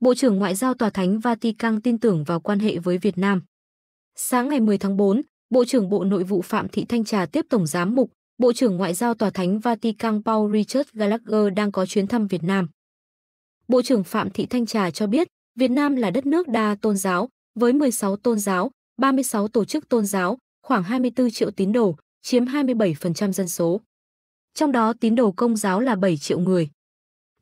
Bộ trưởng Ngoại giao Tòa Thánh Vatican tin tưởng vào quan hệ với Việt Nam. Sáng ngày 10 tháng 4, Bộ trưởng Bộ Nội vụ Phạm Thị Thanh Trà tiếp Tổng Giám mục, Bộ trưởng Ngoại giao Tòa Thánh Vatican Paul Richard Gallagher đang có chuyến thăm Việt Nam. Bộ trưởng Phạm Thị Thanh Trà cho biết, Việt Nam là đất nước đa tôn giáo, với 16 tôn giáo, 36 tổ chức tôn giáo, khoảng 24 triệu tín đồ, chiếm 27% dân số. Trong đó tín đồ công giáo là 7 triệu người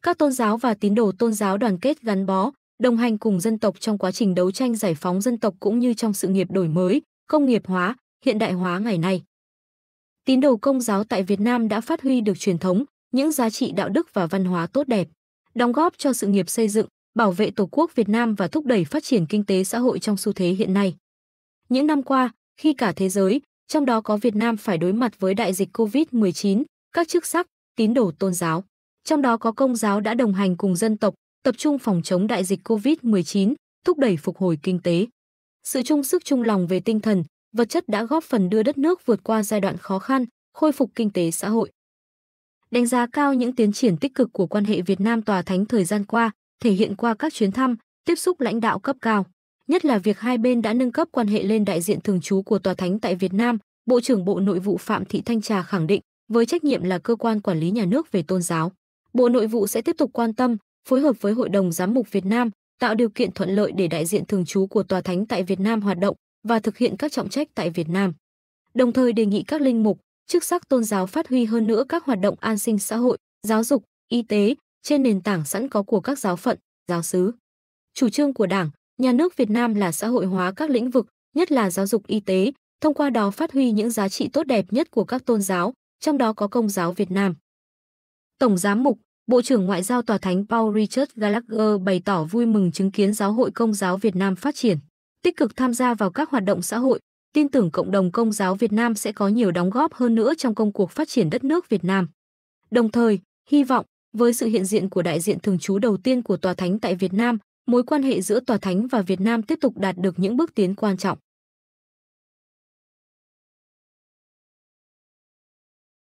các tôn giáo và tín đồ tôn giáo đoàn kết gắn bó, đồng hành cùng dân tộc trong quá trình đấu tranh giải phóng dân tộc cũng như trong sự nghiệp đổi mới, công nghiệp hóa, hiện đại hóa ngày nay. Tín đồ công giáo tại Việt Nam đã phát huy được truyền thống, những giá trị đạo đức và văn hóa tốt đẹp, đóng góp cho sự nghiệp xây dựng, bảo vệ Tổ quốc Việt Nam và thúc đẩy phát triển kinh tế xã hội trong xu thế hiện nay. Những năm qua, khi cả thế giới, trong đó có Việt Nam phải đối mặt với đại dịch COVID-19, các chức sắc, tín đồ tôn giáo trong đó có công giáo đã đồng hành cùng dân tộc, tập trung phòng chống đại dịch COVID-19, thúc đẩy phục hồi kinh tế. Sự chung sức chung lòng về tinh thần, vật chất đã góp phần đưa đất nước vượt qua giai đoạn khó khăn, khôi phục kinh tế xã hội. Đánh giá cao những tiến triển tích cực của quan hệ Việt Nam Tòa Thánh thời gian qua, thể hiện qua các chuyến thăm, tiếp xúc lãnh đạo cấp cao, nhất là việc hai bên đã nâng cấp quan hệ lên đại diện thường trú của Tòa Thánh tại Việt Nam, Bộ trưởng Bộ Nội vụ Phạm Thị Thanh Trà khẳng định, với trách nhiệm là cơ quan quản lý nhà nước về tôn giáo, Bộ Nội vụ sẽ tiếp tục quan tâm, phối hợp với Hội đồng Giám mục Việt Nam, tạo điều kiện thuận lợi để đại diện thường trú của tòa thánh tại Việt Nam hoạt động và thực hiện các trọng trách tại Việt Nam. Đồng thời đề nghị các linh mục, chức sắc tôn giáo phát huy hơn nữa các hoạt động an sinh xã hội, giáo dục, y tế trên nền tảng sẵn có của các giáo phận, giáo xứ. Chủ trương của Đảng, Nhà nước Việt Nam là xã hội hóa các lĩnh vực, nhất là giáo dục y tế, thông qua đó phát huy những giá trị tốt đẹp nhất của các tôn giáo, trong đó có Công giáo Việt Nam. Tổng giám mục, Bộ trưởng Ngoại giao Tòa Thánh Paul Richard Gallagher bày tỏ vui mừng chứng kiến Giáo hội Công giáo Việt Nam phát triển, tích cực tham gia vào các hoạt động xã hội, tin tưởng cộng đồng Công giáo Việt Nam sẽ có nhiều đóng góp hơn nữa trong công cuộc phát triển đất nước Việt Nam. Đồng thời, hy vọng, với sự hiện diện của đại diện thường trú đầu tiên của Tòa Thánh tại Việt Nam, mối quan hệ giữa Tòa Thánh và Việt Nam tiếp tục đạt được những bước tiến quan trọng.